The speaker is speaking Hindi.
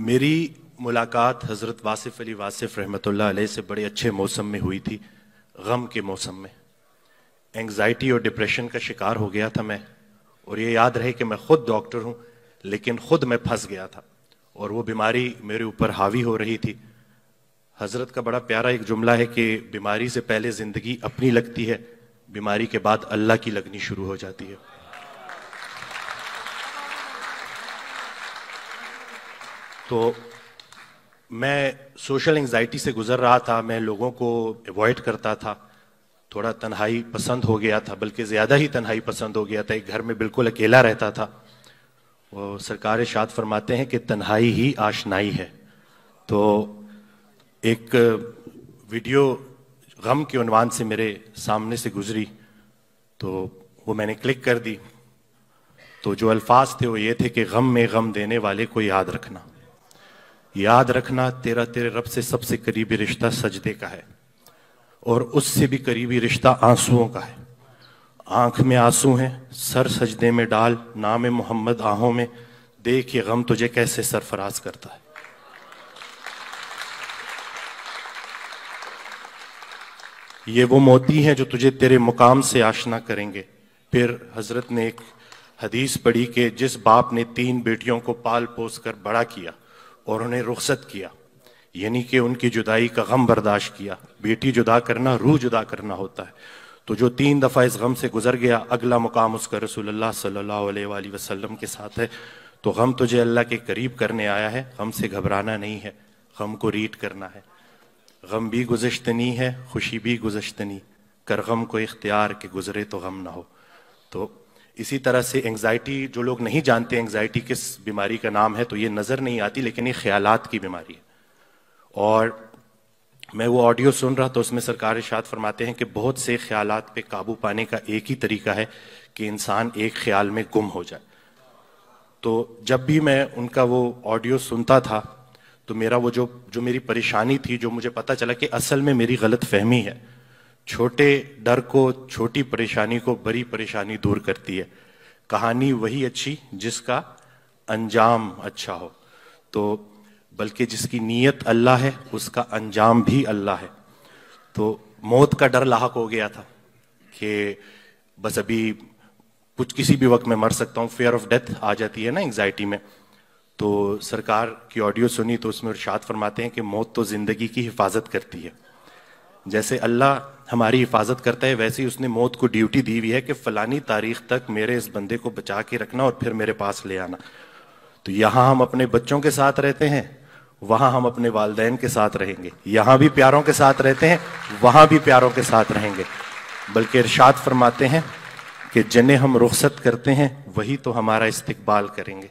मेरी मुलाकात हज़रत वासिफ़ अली वासिफ़ रहमत से बड़े अच्छे मौसम में हुई थी गम के मौसम में एंग्ज़ाइटी और डिप्रेशन का शिकार हो गया था मैं और ये याद रहे कि मैं ख़ुद डॉक्टर हूँ लेकिन ख़ुद मैं फंस गया था और वो बीमारी मेरे ऊपर हावी हो रही थी हज़रत का बड़ा प्यारा एक जुमला है कि बीमारी से पहले ज़िंदगी अपनी लगती है बीमारी के बाद अल्लाह की लगनी शुरू हो जाती है तो मैं सोशल एंजाइटी से गुजर रहा था मैं लोगों को अवॉइड करता था थोड़ा तन्हाई पसंद हो गया था बल्कि ज़्यादा ही तन्हाई पसंद हो गया था एक घर में बिल्कुल अकेला रहता था और सरकार शाद फरमाते हैं कि तन्हाई ही आशनाई है तो एक वीडियो गम के उनवान से मेरे सामने से गुजरी तो वो मैंने क्लिक कर दी तो जो अल्फाज थे वो ये थे कि गम में गम देने वाले को याद रखना याद रखना तेरा तेरे रब से सबसे करीबी रिश्ता सजदे का है और उससे भी करीबी रिश्ता आंसुओं का है आंख में आंसू हैं सर सजदे में डाल नाम मोहम्मद आहों में देख ये गम तुझे कैसे सरफराज करता है ये वो मोती हैं जो तुझे तेरे मुकाम से आशना करेंगे फिर हजरत ने एक हदीस पढ़ी कि जिस बाप ने तीन बेटियों को पाल पोस कर बड़ा किया और उन्हें रुखसत किया यानी कि उनकी जुदाई का गम बर्दाश्त किया बेटी जुदा करना रूह जुदा करना होता है तो जो तीन दफ़ा इस गम से गुजर गया अगला मुकाम उसका रसूलुल्लाह सल्लल्लाहु अलैहि वसल्लम के साथ है तो गम तुझे अल्लाह के करीब करने आया है गम से घबराना नहीं है गम को रीड करना है गम भी गुजशतनी है खुशी भी नहीं कर गम को इख्तियार के गुजरे तो गम ना हो तो इसी तरह से एंग्जाइटी जो लोग नहीं जानते एंग्जाइटी किस बीमारी का नाम है तो ये नज़र नहीं आती लेकिन ये ख्यालात की बीमारी है और मैं वो ऑडियो सुन रहा तो उसमें सरकार इशाद फरमाते हैं कि बहुत से ख्यालात पे काबू पाने का एक ही तरीका है कि इंसान एक ख्याल में गुम हो जाए तो जब भी मैं उनका वो ऑडियो सुनता था तो मेरा वो जो जो मेरी परेशानी थी जो मुझे पता चला कि असल में मेरी गलत फहमी है छोटे डर को छोटी परेशानी को बड़ी परेशानी दूर करती है कहानी वही अच्छी जिसका अंजाम अच्छा हो तो बल्कि जिसकी नीयत अल्लाह है उसका अंजाम भी अल्लाह है तो मौत का डर लाक हो गया था कि बस अभी कुछ किसी भी वक्त में मर सकता हूँ फेयर ऑफ डेथ आ जाती है ना एंग्जाइटी में तो सरकार की ऑडियो सुनी तो उसमें इर्शाद फरमाते हैं कि मौत तो ज़िंदगी की हिफाजत करती है जैसे अल्लाह हमारी हिफाजत करता है वैसे ही उसने मौत को ड्यूटी दी हुई है कि फलानी तारीख तक मेरे इस बंदे को बचा के रखना और फिर मेरे पास ले आना तो यहां हम अपने बच्चों के साथ रहते हैं वहाँ हम अपने वालदेन के साथ रहेंगे यहाँ भी प्यारों के साथ रहते हैं वहां भी प्यारों के साथ रहेंगे बल्कि इर्शाद फरमाते हैं कि जिन्हें हम रुख्सत करते हैं वही तो हमारा इस्तकबाल करेंगे